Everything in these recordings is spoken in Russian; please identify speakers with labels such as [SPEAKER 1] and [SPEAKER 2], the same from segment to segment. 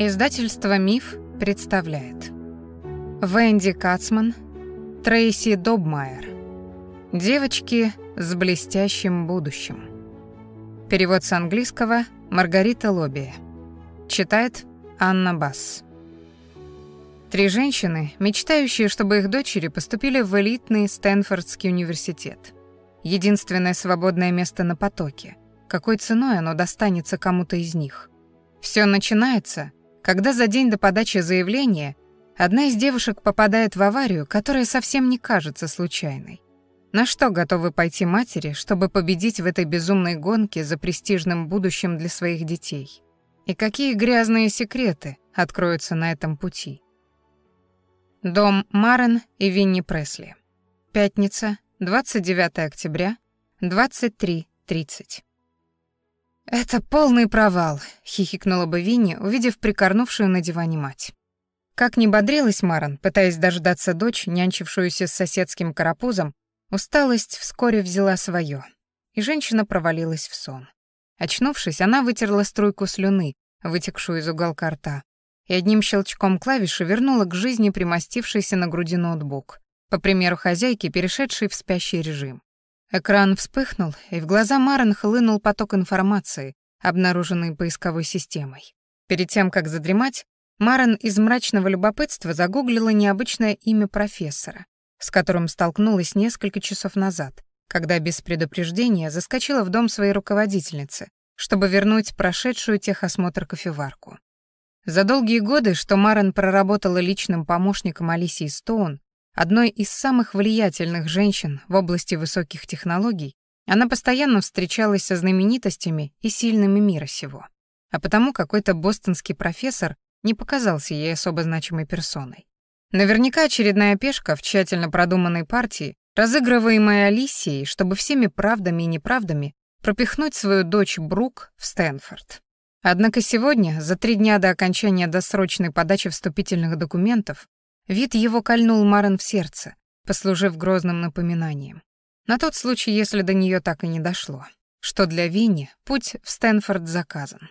[SPEAKER 1] Издательство «Миф» представляет Венди Кацман, Трейси Добмайер Девочки с блестящим будущим Перевод с английского Маргарита Лобия Читает Анна Басс Три женщины, мечтающие, чтобы их дочери поступили в элитный Стэнфордский университет. Единственное свободное место на потоке. Какой ценой оно достанется кому-то из них? Все начинается когда за день до подачи заявления одна из девушек попадает в аварию, которая совсем не кажется случайной. На что готовы пойти матери, чтобы победить в этой безумной гонке за престижным будущим для своих детей? И какие грязные секреты откроются на этом пути? Дом Марен и Винни Пресли. Пятница, 29 октября, 23.30. «Это полный провал», — хихикнула бы Винни, увидев прикорнувшую на диване мать. Как ни бодрилась Маран, пытаясь дождаться дочь, нянчившуюся с соседским карапузом, усталость вскоре взяла свое, и женщина провалилась в сон. Очнувшись, она вытерла струйку слюны, вытекшую из уголка рта, и одним щелчком клавиши вернула к жизни примостившийся на груди ноутбук, по примеру хозяйки, перешедший в спящий режим. Экран вспыхнул, и в глаза Марен хлынул поток информации, обнаруженный поисковой системой. Перед тем, как задремать, Марен из мрачного любопытства загуглила необычное имя профессора, с которым столкнулась несколько часов назад, когда без предупреждения заскочила в дом своей руководительницы, чтобы вернуть прошедшую техосмотр кофеварку. За долгие годы, что Марен проработала личным помощником Алисии Стоун, одной из самых влиятельных женщин в области высоких технологий, она постоянно встречалась со знаменитостями и сильными мира сего. А потому какой-то бостонский профессор не показался ей особо значимой персоной. Наверняка очередная пешка в тщательно продуманной партии, разыгрываемая Алисией, чтобы всеми правдами и неправдами пропихнуть свою дочь Брук в Стэнфорд. Однако сегодня, за три дня до окончания досрочной подачи вступительных документов, Вид его кольнул Марен в сердце, послужив грозным напоминанием. На тот случай, если до нее так и не дошло, что для Винни путь в Стэнфорд заказан.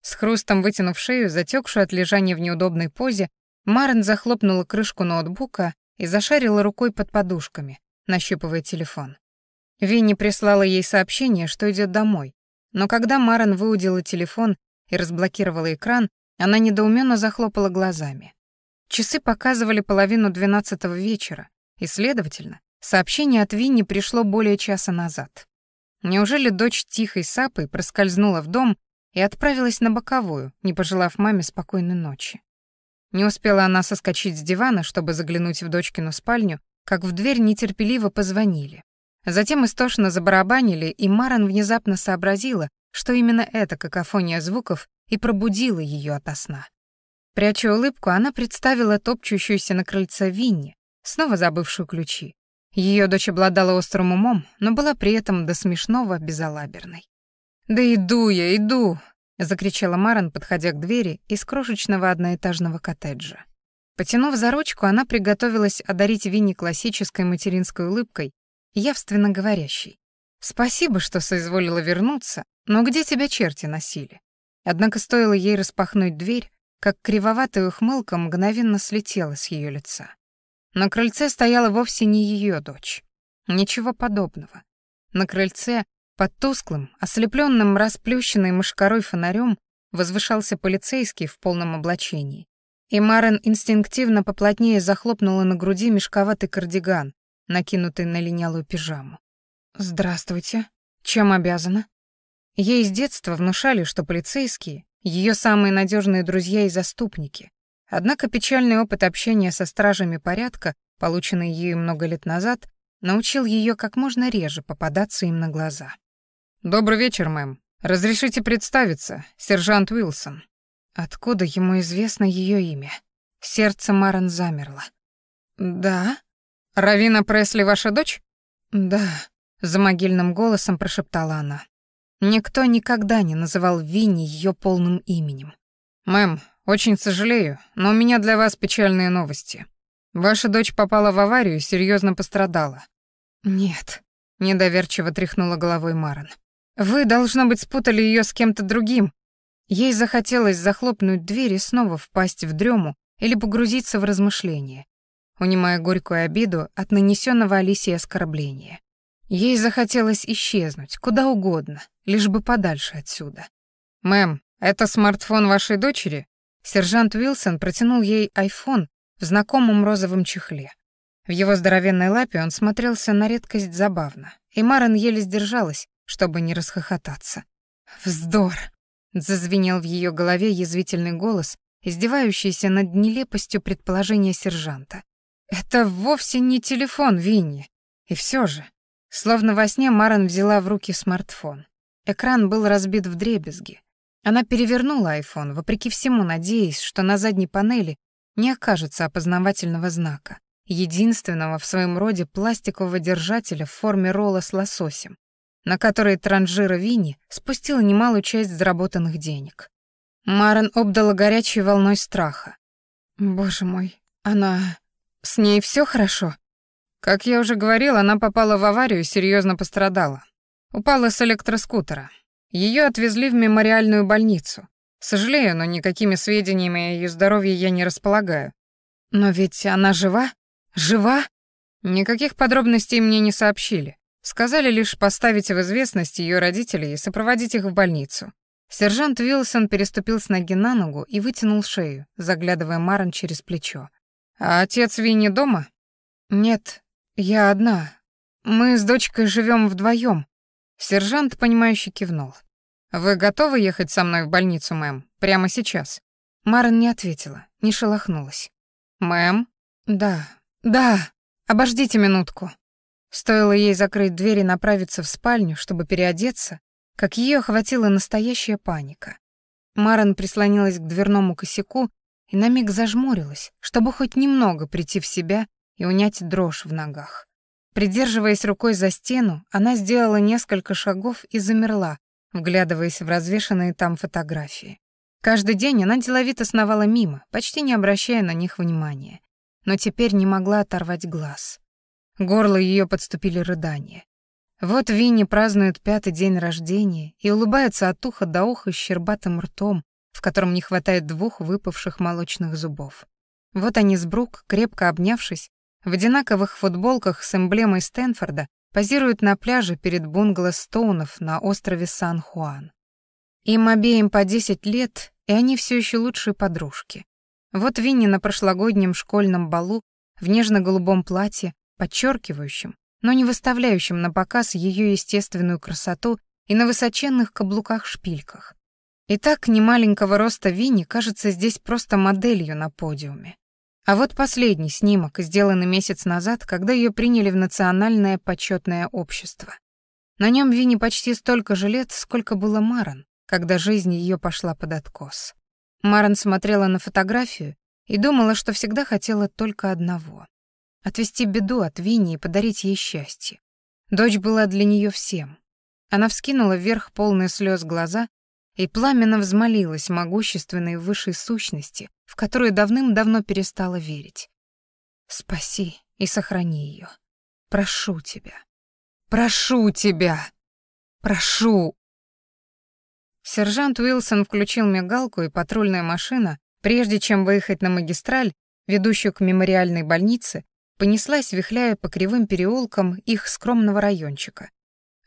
[SPEAKER 1] С хрустом вытянув шею, затекшую от лежания в неудобной позе, Марен захлопнула крышку ноутбука и зашарила рукой под подушками, нащупывая телефон. Винни прислала ей сообщение, что идет домой, но когда Марен выудила телефон и разблокировала экран, она недоуменно захлопала глазами. Часы показывали половину двенадцатого вечера, и, следовательно, сообщение от Винни пришло более часа назад. Неужели дочь тихой сапой проскользнула в дом и отправилась на боковую, не пожелав маме спокойной ночи? Не успела она соскочить с дивана, чтобы заглянуть в дочкину спальню, как в дверь нетерпеливо позвонили. Затем истошно забарабанили, и Маран внезапно сообразила, что именно эта какофония звуков и пробудила ее ото сна. Пряча улыбку, она представила топчущуюся на крыльце Винни, снова забывшую ключи. Ее дочь обладала острым умом, но была при этом до смешного безалаберной. «Да иду я, иду!» — закричала Марен, подходя к двери из крошечного одноэтажного коттеджа. Потянув за ручку, она приготовилась одарить Винни классической материнской улыбкой, явственно говорящей. «Спасибо, что соизволила вернуться, но где тебя черти носили?» Однако стоило ей распахнуть дверь, как кривоватая ухмылка мгновенно слетела с ее лица. На крыльце стояла вовсе не ее дочь. Ничего подобного. На крыльце, под тусклым, ослепленным расплющенной мышкарой фонарем, возвышался полицейский в полном облачении. И Марен инстинктивно поплотнее захлопнула на груди мешковатый кардиган, накинутый на линялую пижаму. «Здравствуйте. Чем обязана?» Ей с детства внушали, что полицейские ее самые надежные друзья и заступники. Однако печальный опыт общения со стражами порядка, полученный ею много лет назад, научил ее как можно реже попадаться им на глаза. «Добрый вечер, мэм. Разрешите представиться, сержант Уилсон». Откуда ему известно ее имя? Сердце Марен замерло. «Да?» «Равина Пресли ваша дочь?» «Да», — за могильным голосом прошептала она. Никто никогда не называл Винни ее полным именем. «Мэм, очень сожалею, но у меня для вас печальные новости. Ваша дочь попала в аварию и серьезно пострадала». «Нет», — недоверчиво тряхнула головой Маран. «Вы, должно быть, спутали ее с кем-то другим». Ей захотелось захлопнуть дверь и снова впасть в дрему или погрузиться в размышления, унимая горькую обиду от нанесенного Алисе оскорбления. Ей захотелось исчезнуть, куда угодно, лишь бы подальше отсюда. «Мэм, это смартфон вашей дочери?» Сержант Уилсон протянул ей айфон в знакомом розовом чехле. В его здоровенной лапе он смотрелся на редкость забавно, и Марен еле сдержалась, чтобы не расхохотаться. «Вздор!» — зазвенел в ее голове язвительный голос, издевающийся над нелепостью предположения сержанта. «Это вовсе не телефон Винни. И все же, Словно во сне Марен взяла в руки смартфон. Экран был разбит в дребезги. Она перевернула айфон, вопреки всему надеясь, что на задней панели не окажется опознавательного знака, единственного в своем роде пластикового держателя в форме ролла с лососем, на который транжира Винни спустила немалую часть заработанных денег. Марен обдала горячей волной страха. «Боже мой, она... С ней все хорошо?» Как я уже говорил, она попала в аварию и серьезно пострадала. Упала с электроскутера. Ее отвезли в мемориальную больницу. Сожалею, но никакими сведениями о ее здоровье я не располагаю. Но ведь она жива? Жива? Никаких подробностей мне не сообщили. Сказали лишь поставить в известность ее родителей и сопроводить их в больницу. Сержант Уилсон переступил с ноги на ногу и вытянул шею, заглядывая Марон через плечо. «А отец Винни дома?» «Нет, я одна. Мы с дочкой живем вдвоем. Сержант, понимающе кивнул. «Вы готовы ехать со мной в больницу, мэм? Прямо сейчас?» Марен не ответила, не шелохнулась. «Мэм?» «Да, да, обождите минутку». Стоило ей закрыть дверь и направиться в спальню, чтобы переодеться, как ее охватила настоящая паника. Марен прислонилась к дверному косяку и на миг зажмурилась, чтобы хоть немного прийти в себя и унять дрожь в ногах. Придерживаясь рукой за стену, она сделала несколько шагов и замерла, вглядываясь в развешанные там фотографии. Каждый день она деловито сновала мимо, почти не обращая на них внимания, но теперь не могла оторвать глаз. Горло ее подступили рыдания. Вот Винни празднует пятый день рождения и улыбается от уха до уха щербатым ртом, в котором не хватает двух выпавших молочных зубов. Вот они с Брук, крепко обнявшись, в одинаковых футболках с эмблемой Стэнфорда позируют на пляже перед бунгало Стоунов на острове Сан-Хуан. Им обеим по 10 лет, и они все еще лучшие подружки. Вот Винни на прошлогоднем школьном балу в нежно-голубом платье, подчеркивающем, но не выставляющем на показ ее естественную красоту и на высоченных каблуках-шпильках. И так немаленького роста Винни кажется здесь просто моделью на подиуме. А вот последний снимок, сделанный месяц назад, когда ее приняли в Национальное почетное общество. На нем Вине почти столько же лет, сколько было Маран, когда жизнь ее пошла под откос. Маран смотрела на фотографию и думала, что всегда хотела только одного — отвести беду от Вини и подарить ей счастье. Дочь была для нее всем. Она вскинула вверх полные слез глаза и пламенно взмолилась могущественной высшей сущности, в которую давным-давно перестала верить. «Спаси и сохрани ее. Прошу тебя. Прошу тебя. Прошу!» Сержант Уилсон включил мигалку, и патрульная машина, прежде чем выехать на магистраль, ведущую к мемориальной больнице, понеслась, вихляя по кривым переулкам их скромного райончика,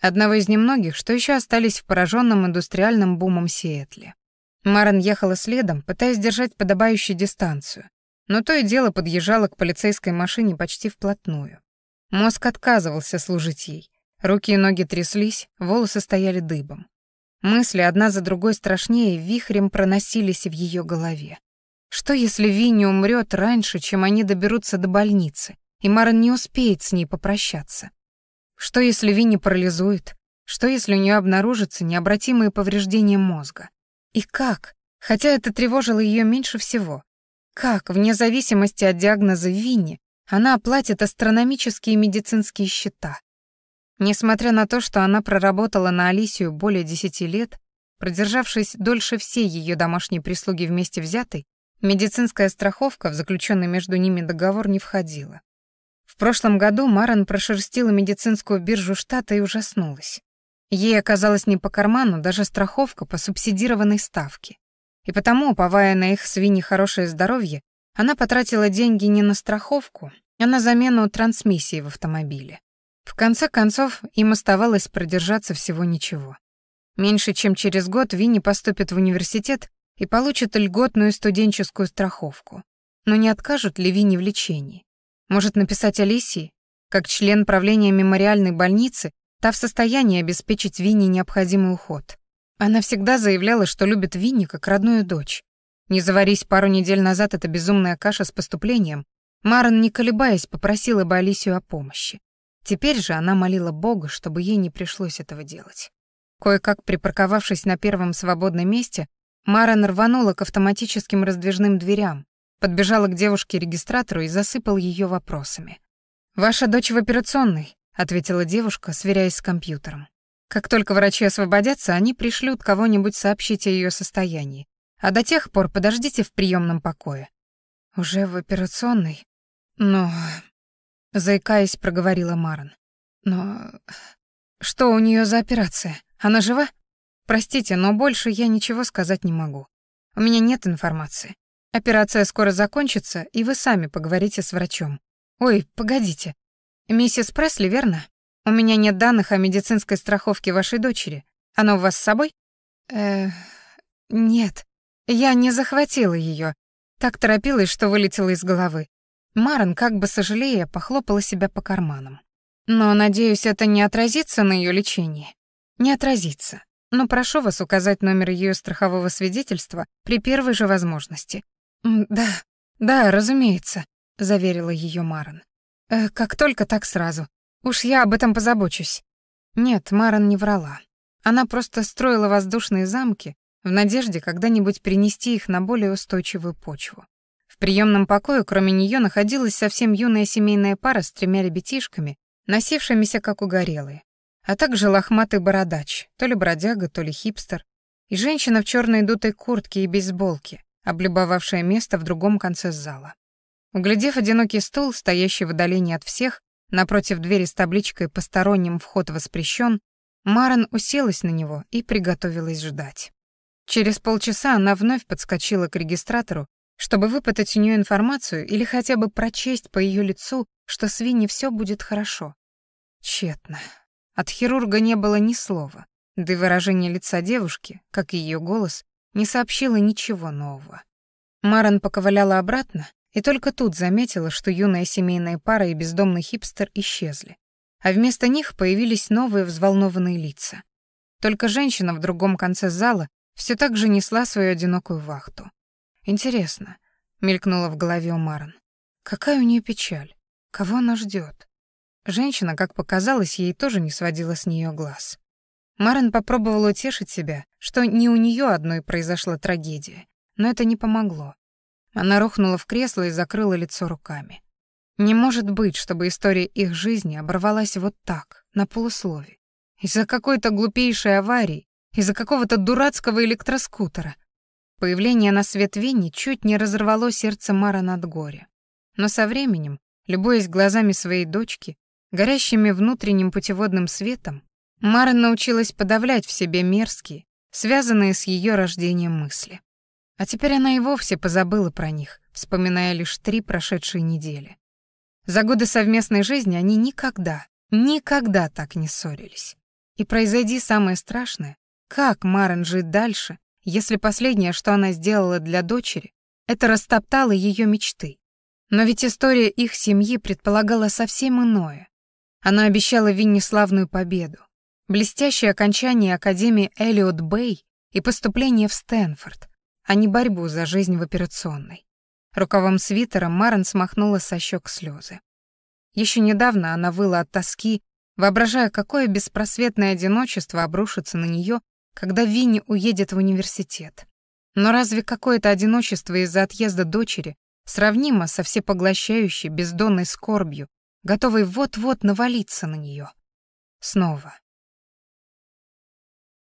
[SPEAKER 1] одного из немногих, что еще остались в пораженном индустриальном бумом Сиэтле. Марен ехала следом, пытаясь держать подобающую дистанцию, но то и дело подъезжала к полицейской машине почти вплотную. Мозг отказывался служить ей. Руки и ноги тряслись, волосы стояли дыбом. Мысли одна за другой страшнее вихрем проносились в ее голове. Что если Винни умрет раньше, чем они доберутся до больницы, и Марен не успеет с ней попрощаться? Что, если Винни парализует? Что, если у нее обнаружатся необратимые повреждения мозга? И как? Хотя это тревожило ее меньше всего. Как, вне зависимости от диагноза Винни, она оплатит астрономические медицинские счета? Несмотря на то, что она проработала на Алисию более десяти лет, продержавшись дольше всей ее домашней прислуги вместе взятой, медицинская страховка в заключенный между ними договор не входила прошлом году Маран прошерстила медицинскую биржу штата и ужаснулась. Ей оказалось не по карману даже страховка по субсидированной ставке. И потому, уповая на их свиньи хорошее здоровье, она потратила деньги не на страховку, а на замену трансмиссии в автомобиле. В конце концов, им оставалось продержаться всего ничего. Меньше чем через год Винни поступит в университет и получит льготную студенческую страховку. Но не откажут ли Винни в лечении? Может, написать Алисии? Как член правления мемориальной больницы, та в состоянии обеспечить Винни необходимый уход. Она всегда заявляла, что любит Винни как родную дочь. Не заварись пару недель назад эта безумная каша с поступлением, Марен, не колебаясь, попросила бы Алисию о помощи. Теперь же она молила Бога, чтобы ей не пришлось этого делать. Кое-как припарковавшись на первом свободном месте, Марен рванула к автоматическим раздвижным дверям, Подбежала к девушке-регистратору и засыпал ее вопросами. «Ваша дочь в операционной», — ответила девушка, сверяясь с компьютером. «Как только врачи освободятся, они пришлют кого-нибудь сообщить о ее состоянии. А до тех пор подождите в приемном покое». «Уже в операционной?» «Но...» — заикаясь, проговорила Маран. «Но... что у нее за операция? Она жива?» «Простите, но больше я ничего сказать не могу. У меня нет информации. Операция скоро закончится, и вы сами поговорите с врачом. Ой, погодите. Миссис Пресли, верно? У меня нет данных о медицинской страховке вашей дочери. Оно у вас с собой? Э, нет. Я не захватила ее. Так торопилась, что вылетела из головы. Марен, как бы сожалея, похлопала себя по карманам. Но, надеюсь, это не отразится на ее лечении. Не отразится. Но прошу вас указать номер ее страхового свидетельства при первой же возможности. «Да, да, разумеется», — заверила ее Маран. «Э, «Как только, так сразу. Уж я об этом позабочусь». Нет, Маран не врала. Она просто строила воздушные замки в надежде когда-нибудь принести их на более устойчивую почву. В приемном покое, кроме нее, находилась совсем юная семейная пара с тремя ребятишками, носившимися как угорелые, а также лохматый бородач, то ли бродяга, то ли хипстер, и женщина в черной дутой куртке и бейсболке, облюбовавшая место в другом конце зала. Углядев одинокий стул, стоящий в отдалении от всех, напротив двери с табличкой «Посторонним вход воспрещен», Марен уселась на него и приготовилась ждать. Через полчаса она вновь подскочила к регистратору, чтобы выпытать у нее информацию или хотя бы прочесть по ее лицу, что с Винни все будет хорошо. Тщетно. От хирурга не было ни слова, да и выражение лица девушки, как и ее голос, не сообщила ничего нового. Маран поковыляла обратно и только тут заметила, что юная семейная пара и бездомный хипстер исчезли, а вместо них появились новые взволнованные лица. Только женщина в другом конце зала все так же несла свою одинокую вахту. «Интересно», — мелькнула в голове у Маран, — «какая у нее печаль? Кого она ждет? Женщина, как показалось, ей тоже не сводила с нее глаз. Марен попробовала утешить себя, что не у нее одной произошла трагедия, но это не помогло. Она рухнула в кресло и закрыла лицо руками. Не может быть, чтобы история их жизни оборвалась вот так, на полуслове. Из-за какой-то глупейшей аварии, из-за какого-то дурацкого электроскутера. Появление на свет Вени чуть не разорвало сердце Мара над горе. Но со временем, любуясь глазами своей дочки, горящими внутренним путеводным светом, Марен научилась подавлять в себе мерзкие, связанные с ее рождением мысли. А теперь она и вовсе позабыла про них, вспоминая лишь три прошедшие недели. За годы совместной жизни они никогда, никогда так не ссорились. И произойди самое страшное, как Марен жить дальше, если последнее, что она сделала для дочери, это растоптало ее мечты. Но ведь история их семьи предполагала совсем иное. Она обещала Винни славную победу, Блестящее окончание Академии Эллиот Бэй и поступление в Стэнфорд, а не борьбу за жизнь в операционной. Рукавом свитера Марен смахнула со щек слезы. Еще недавно она выла от тоски, воображая, какое беспросветное одиночество обрушится на нее, когда Винни уедет в университет. Но разве какое-то одиночество из-за отъезда дочери сравнимо со всепоглощающей бездонной скорбью, готовой вот-вот навалиться на нее? Снова.